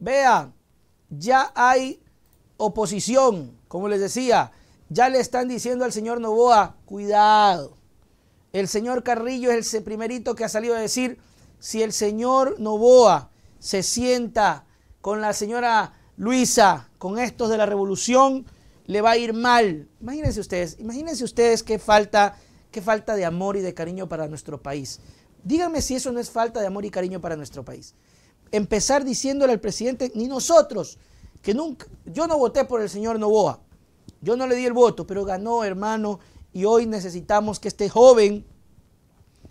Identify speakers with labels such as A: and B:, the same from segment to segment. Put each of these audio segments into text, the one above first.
A: Vea, ya hay oposición, como les decía, ya le están diciendo al señor Novoa, cuidado. El señor Carrillo es el primerito que ha salido a decir, si el señor Novoa se sienta con la señora Luisa, con estos de la revolución, le va a ir mal. Imagínense ustedes, imagínense ustedes qué falta, qué falta de amor y de cariño para nuestro país. Díganme si eso no es falta de amor y cariño para nuestro país empezar diciéndole al presidente, ni nosotros, que nunca, yo no voté por el señor Novoa, yo no le di el voto, pero ganó, hermano, y hoy necesitamos que este joven,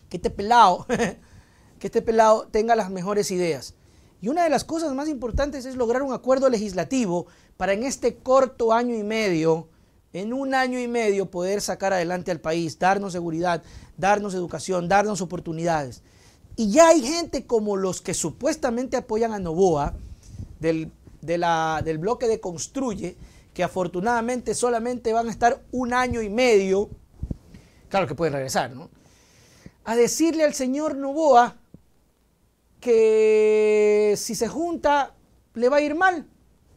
A: que este pelado, que este pelado tenga las mejores ideas. Y una de las cosas más importantes es lograr un acuerdo legislativo para en este corto año y medio, en un año y medio, poder sacar adelante al país, darnos seguridad, darnos educación, darnos oportunidades. Y ya hay gente como los que supuestamente apoyan a Novoa del, del bloque de Construye, que afortunadamente solamente van a estar un año y medio, claro que pueden regresar, ¿no? A decirle al señor Novoa que si se junta le va a ir mal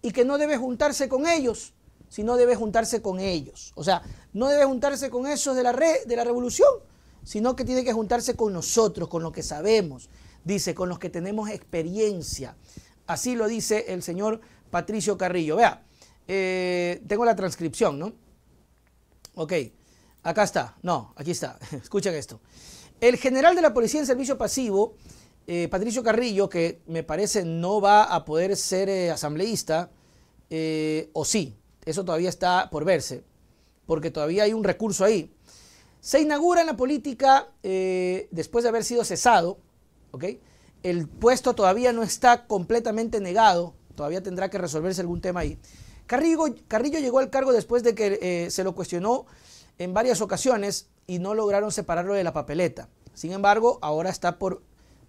A: y que no debe juntarse con ellos, si no debe juntarse con ellos. O sea, no debe juntarse con esos de la, de la revolución, sino que tiene que juntarse con nosotros, con lo que sabemos, dice, con los que tenemos experiencia. Así lo dice el señor Patricio Carrillo. Vea, eh, tengo la transcripción, ¿no? Ok, acá está. No, aquí está. Escuchen esto. El general de la Policía en Servicio Pasivo, eh, Patricio Carrillo, que me parece no va a poder ser eh, asambleísta, o sí, eso todavía está por verse, porque todavía hay un recurso ahí. Se inaugura en la política eh, después de haber sido cesado, El puesto todavía no está completamente negado, todavía tendrá que resolverse algún tema ahí. Carrillo, llegó al cargo después de que eh, se lo cuestionó en varias ocasiones y no lograron separarlo de la papeleta. Sin embargo, ahora está por...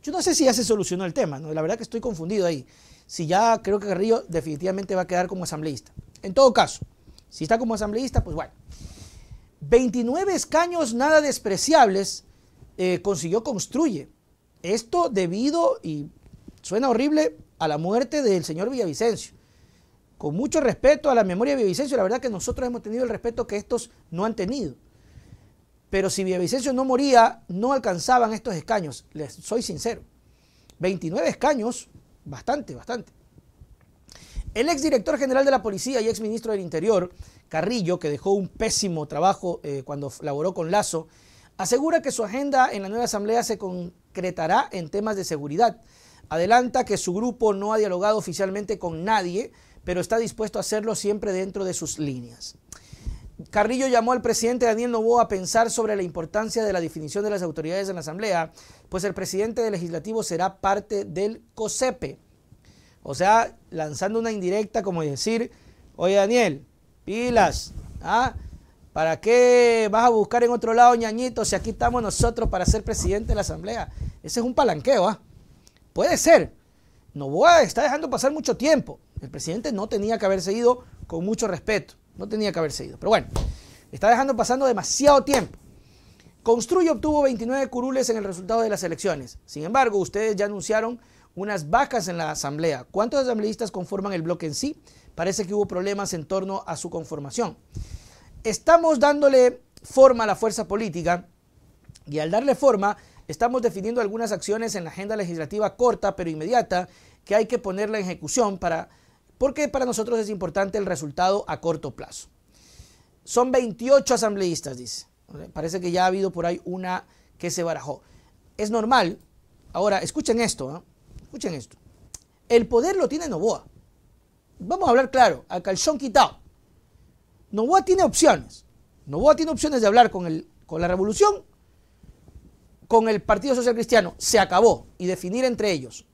A: Yo no sé si ya se solucionó el tema, ¿no? la verdad que estoy confundido ahí. Si ya creo que Carrillo definitivamente va a quedar como asambleísta. En todo caso, si está como asambleísta, pues bueno. 29 escaños nada despreciables eh, consiguió Construye. Esto debido, y suena horrible, a la muerte del señor Villavicencio. Con mucho respeto a la memoria de Villavicencio, la verdad que nosotros hemos tenido el respeto que estos no han tenido. Pero si Villavicencio no moría, no alcanzaban estos escaños, les soy sincero. 29 escaños, bastante, bastante. El exdirector general de la Policía y exministro del Interior, Carrillo, que dejó un pésimo trabajo eh, cuando laboró con Lazo, asegura que su agenda en la nueva Asamblea se concretará en temas de seguridad. Adelanta que su grupo no ha dialogado oficialmente con nadie, pero está dispuesto a hacerlo siempre dentro de sus líneas. Carrillo llamó al presidente Daniel Novoa a pensar sobre la importancia de la definición de las autoridades en la Asamblea, pues el presidente del legislativo será parte del COSEPE. O sea, lanzando una indirecta como decir, oye Daniel, pilas, ¿ah? ¿Para qué vas a buscar en otro lado, ñañito, si aquí estamos nosotros para ser presidente de la Asamblea? Ese es un palanqueo, ¿ah? Puede ser. no a, está dejando pasar mucho tiempo. El presidente no tenía que haberse ido con mucho respeto. No tenía que haberse ido. Pero bueno, está dejando pasando demasiado tiempo. Construye obtuvo 29 curules en el resultado de las elecciones. Sin embargo, ustedes ya anunciaron unas vacas en la asamblea. ¿Cuántos asambleístas conforman el bloque en sí? Parece que hubo problemas en torno a su conformación. Estamos dándole forma a la fuerza política y al darle forma estamos definiendo algunas acciones en la agenda legislativa corta pero inmediata que hay que ponerla en ejecución para, porque para nosotros es importante el resultado a corto plazo. Son 28 asambleístas, dice. Parece que ya ha habido por ahí una que se barajó. Es normal. Ahora, escuchen esto. Escuchen esto. El poder lo tiene Novoa. Vamos a hablar claro, al calzón quitado. Novoa tiene opciones. Novoa tiene opciones de hablar con, con la revolución, con el Partido Social Cristiano. Se acabó. Y definir entre ellos.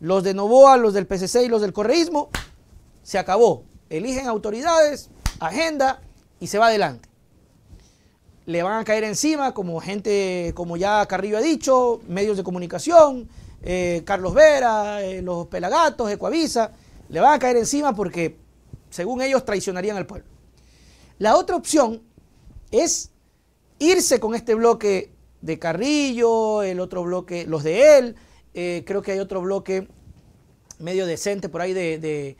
A: Los de Novoa, los del PCC y los del correísmo, se acabó. Eligen autoridades, agenda y se va adelante le van a caer encima, como gente, como ya Carrillo ha dicho, medios de comunicación, eh, Carlos Vera, eh, los Pelagatos, Ecuavisa, le van a caer encima porque, según ellos, traicionarían al pueblo. La otra opción es irse con este bloque de Carrillo, el otro bloque, los de él, eh, creo que hay otro bloque medio decente por ahí de,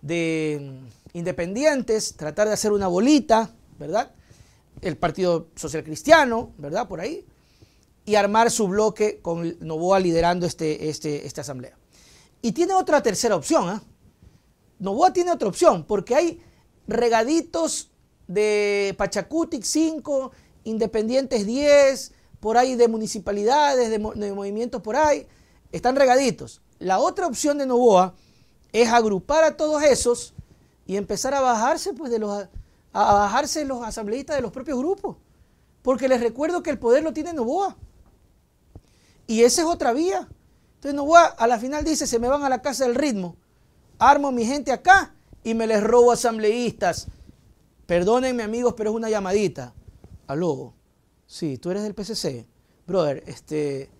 A: de mm, independientes, tratar de hacer una bolita, ¿verdad? el Partido Social Cristiano, ¿verdad? Por ahí, y armar su bloque con Novoa liderando este, este, esta asamblea. Y tiene otra tercera opción, ¿ah? ¿eh? Novoa tiene otra opción, porque hay regaditos de Pachacutic 5, Independientes 10, por ahí de municipalidades, de, de, movimientos por ahí, están regaditos. La otra opción de Novoa es agrupar a todos esos y empezar a bajarse pues de los a bajarse los asambleístas de los propios grupos. Porque les recuerdo que el poder lo tiene Novoa. Y esa es otra vía. Entonces Novoa a la final dice, se me van a la casa del ritmo. Armo a mi gente acá y me les robo asambleístas. Perdónenme amigos, pero es una llamadita. Aló, sí, tú eres del PCC. Brother, este,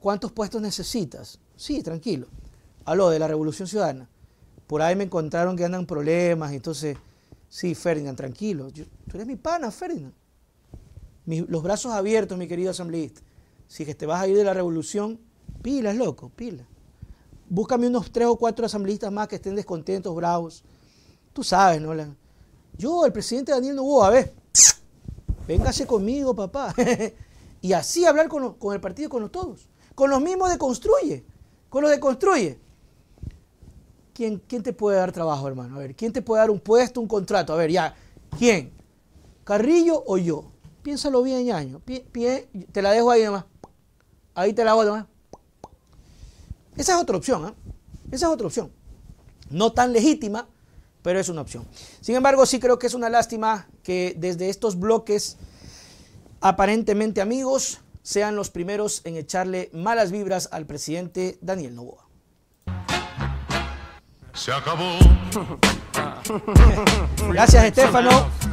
A: ¿cuántos puestos necesitas? Sí, tranquilo. Aló, de la Revolución Ciudadana. Por ahí me encontraron que andan problemas, entonces Sí, Ferdinand, tranquilo. tú eres mi pana, Ferdinand. los brazos abiertos, mi querido asambleísta. Si que te vas a ir de la revolución, pilas, loco, pilas. Búscame unos tres o cuatro asambleístas más que estén descontentos, bravos. Tú sabes, ¿no? yo, el presidente Daniel Novoa, a ver, véngase conmigo, papá. y así hablar con, con el partido, con los todos. Con los mismos de Construye, con los de Construye. ¿quién, te puede dar trabajo, hermano? A ver, ¿quién te puede dar un puesto, un contrato? A ver, ya, ¿quién? ¿Carrillo o yo? Piénsalo bien, ñaño. te la dejo ahí nomás. Ahí te la hago nomás. Esa es otra opción, ¿eh? Esa es otra opción. No tan legítima, pero es una opción. Sin embargo, sí creo que es una lástima que desde estos bloques, aparentemente amigos, sean los primeros en echarle malas vibras al presidente Daniel Novoa. Se acabó. Gracias, Estefano.